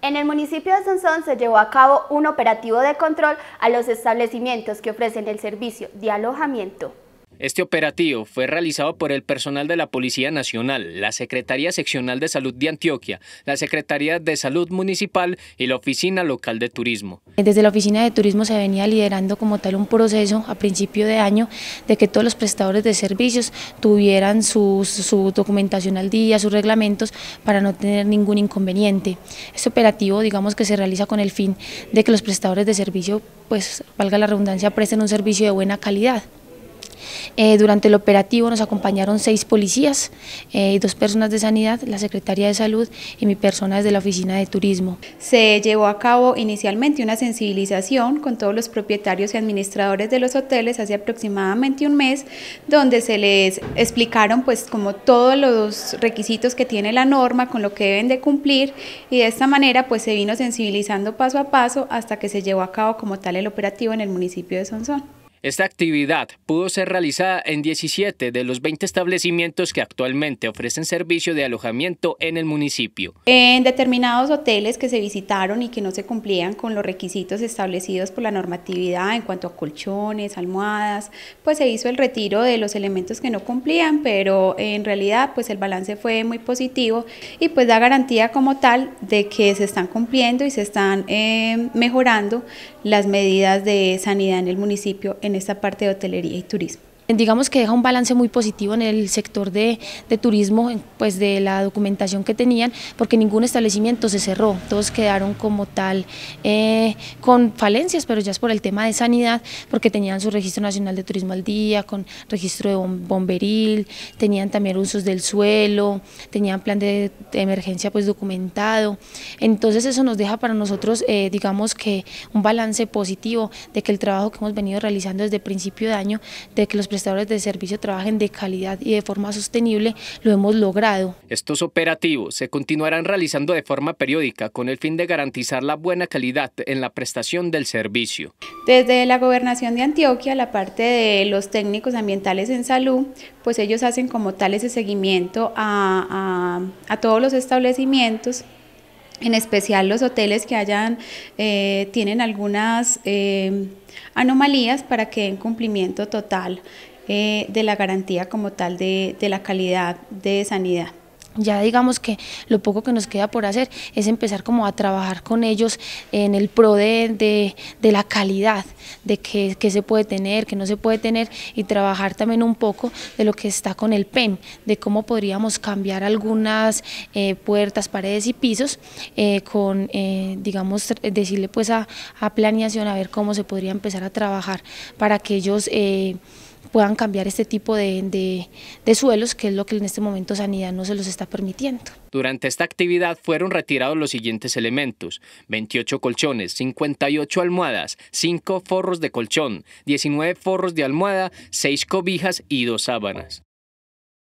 En el municipio de Sansón se llevó a cabo un operativo de control a los establecimientos que ofrecen el servicio de alojamiento. Este operativo fue realizado por el personal de la Policía Nacional, la Secretaría Seccional de Salud de Antioquia, la Secretaría de Salud Municipal y la Oficina Local de Turismo. Desde la Oficina de Turismo se venía liderando como tal un proceso a principio de año de que todos los prestadores de servicios tuvieran su, documentación al día, sus reglamentos, para no tener ningún inconveniente. Este operativo digamos que se realiza con el fin de que los prestadores de servicio, pues valga la redundancia, presten un servicio de buena calidad. Eh, durante el operativo nos acompañaron seis policías, eh, y dos personas de sanidad, la Secretaría de Salud y mi persona desde la Oficina de Turismo. Se llevó a cabo inicialmente una sensibilización con todos los propietarios y administradores de los hoteles hace aproximadamente un mes, donde se les explicaron pues como todos los requisitos que tiene la norma, con lo que deben de cumplir y de esta manera pues se vino sensibilizando paso a paso hasta que se llevó a cabo como tal el operativo en el municipio de Sonsón. Esta actividad pudo ser realizada en 17 de los 20 establecimientos que actualmente ofrecen servicio de alojamiento en el municipio. En determinados hoteles que se visitaron y que no se cumplían con los requisitos establecidos por la normatividad en cuanto a colchones, almohadas, pues se hizo el retiro de los elementos que no cumplían, pero en realidad pues el balance fue muy positivo y pues da garantía como tal de que se están cumpliendo y se están eh, mejorando las medidas de sanidad en el municipio en esta parte de hotelería y turismo digamos que deja un balance muy positivo en el sector de, turismo, pues de la documentación que tenían, porque ningún establecimiento se cerró, todos quedaron como tal eh, con falencias, pero ya es por el tema de sanidad, porque tenían su registro nacional de turismo al día, con registro de bomberil, tenían también usos del suelo, tenían plan de, emergencia pues documentado, entonces eso nos deja para nosotros, eh, digamos que un balance positivo de que el trabajo que hemos venido realizando desde principio de año, de que los de servicio trabajen de calidad y de forma sostenible, lo hemos logrado. Estos operativos se continuarán realizando de forma periódica con el fin de garantizar la buena calidad en la prestación del servicio. Desde la Gobernación de Antioquia, la parte de los técnicos ambientales en salud, pues ellos hacen como tal ese seguimiento a, todos los establecimientos en especial los hoteles que hayan, eh, tienen algunas eh, anomalías para que den cumplimiento total eh, de la garantía como tal de, la calidad de sanidad ya digamos que lo poco que nos queda por hacer es empezar como a trabajar con ellos en el pro de, la calidad, de qué, se puede tener, qué no se puede tener y trabajar también un poco de lo que está con el PEN, de cómo podríamos cambiar algunas eh, puertas, paredes y pisos eh, con, digamos, decirle pues a, a, planeación a ver cómo se podría empezar a trabajar para que ellos puedan cambiar este tipo de, suelos, que es lo que en este momento Sanidad no se los está permitiendo. Durante esta actividad fueron retirados los siguientes elementos, 28 colchones, 58 almohadas, 5 forros de colchón, 19 forros de almohada, 6 cobijas y 2 sábanas.